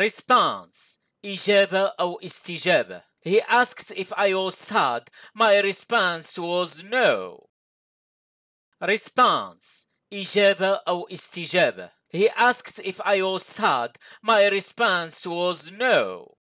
response إجابة or استجابة He asked if I was sad. My response was no. Response إجابة or استجابة He asked if I was sad. My response was no.